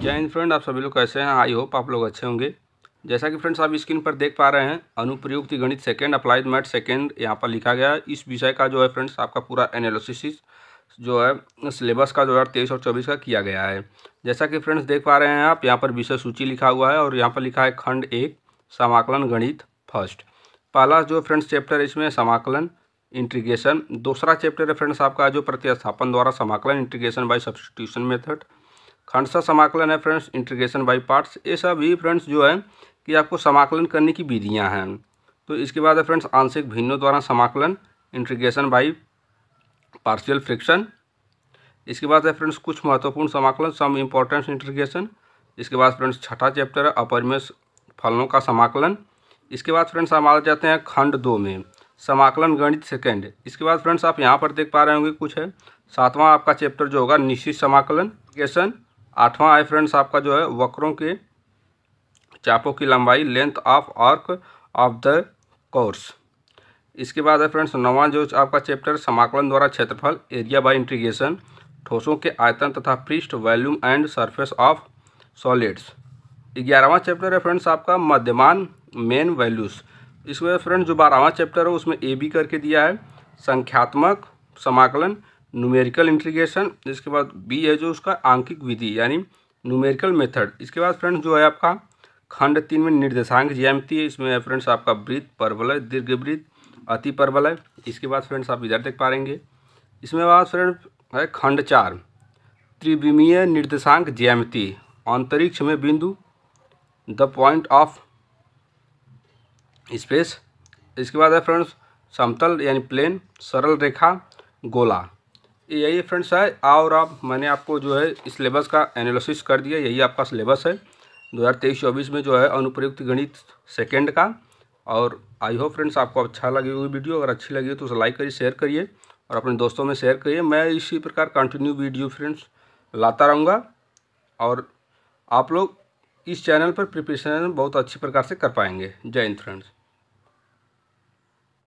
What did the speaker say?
जय हिंद फ्रेंड आप सभी लोग कैसे हैं आई होप आप लोग अच्छे होंगे जैसा कि फ्रेंड्स आप स्क्रीन पर देख पा रहे हैं अनुप्रयुक्ति गणित सेकेंड अप्लाइड मैथ सेकेंड यहाँ पर लिखा गया है इस विषय का जो है फ्रेंड्स आपका पूरा एनालिसिस जो है सिलेबस का दो हज़ार तेईस और चौबीस का किया गया है जैसा कि फ्रेंड्स देख पा रहे हैं आप यहाँ पर विषय सूची लिखा हुआ है और यहाँ पर लिखा है खंड एक समाकलन गणित फर्स्ट पहला जो फ्रेंड्स चैप्टर इसमें समाकलन इंट्रीगेशन दूसरा चैप्टर है फ्रेंड्स आपका जो प्रतिस्थापन द्वारा समाकलन इंट्रीगेशन बाय सब्सटीट्यूशन मेथड खंड सा समाकलन है फ्रेंड्स इंटीग्रेशन बाई पार्ट्स ये सब फ्रेंड्स जो है कि आपको समाकलन करने की विधियाँ हैं तो इसके बाद है फ्रेंड्स आंशिक भिन्नों द्वारा समाकलन इंटीग्रेशन बाई पार्शियल फ्रिक्शन इसके बाद है फ्रेंड्स कुछ महत्वपूर्ण समाकलन सम इम्पोर्टेंस इंटीग्रेशन इसके बाद फ्रेंड्स छठा चैप्टर है अपरिमेय फलनों का समाकलन इसके बाद फ्रेंड्स हम आ जाते हैं खंड दो में समाकलन गणित सेकेंड इसके बाद फ्रेंड्स आप यहाँ पर देख पा रहे होंगे कुछ है सातवां आपका चैप्टर जो होगा निश्चित समाकलन इंटीग्रेशन आठवां आई फ्रेंड्स आपका जो है वक्रों के चापों की लंबाई length of arc of the course इसके बाद है फ्रेंड्स नवा जो आपका चैप्टर समाकलन द्वारा क्षेत्रफल एरिया बाय इंटीग्रेशन ठोसों के आयतन तथा पृष्ठ volume and surface of solids ग्यारहवा चैप्टर है फ्रेंड्स आपका मध्यमान मेन वैल्यूज़ इसमें फ्रेंड्स जो बारहवा चैप्टर है उसमें ए बी करके दिया है संख्यात्मक समाकलन न्यूमेरिकल इंट्रीगेशन इसके बाद बी है जो उसका आंकिक विधि यानी न्यूमेरिकल मेथड इसके बाद फ्रेंड्स जो है आपका खंड तीन में निर्देशांक ज्यामिति है इसमें फ्रेंड्स आपका वृत्त परबल है दीर्घ वृत्त अति परबल है इसके बाद फ्रेंड्स आप इधर देख पाएंगे इसमें बाद फ्रेंड्स है खंड चार त्रिविमीय निर्देशांक ज्यामिति अंतरिक्ष में बिंदु द पॉइंट ऑफ स्पेस इसके बाद है फ्रेंड्स समतल यानी प्लेन सरल रेखा गोला यही फ्रेंड्स है और आप मैंने आपको जो है इस सिलेबस का एनालिसिस कर दिया यही आपका सिलेबस है 2023-24 में जो है अनुप्रयुक्त गणित सेकेंड का और आई होप फ्रेंड्स आपको अच्छा लगी हुई वीडियो अगर अच्छी लगी तो उसे लाइक करिए शेयर करिए और अपने दोस्तों में शेयर करिए मैं इसी प्रकार कंटिन्यू वीडियो फ्रेंड्स लाता रहूँगा और आप लोग इस चैनल पर प्रिपरेशन बहुत अच्छी प्रकार से कर पाएंगे जय हिंद फ्रेंड्स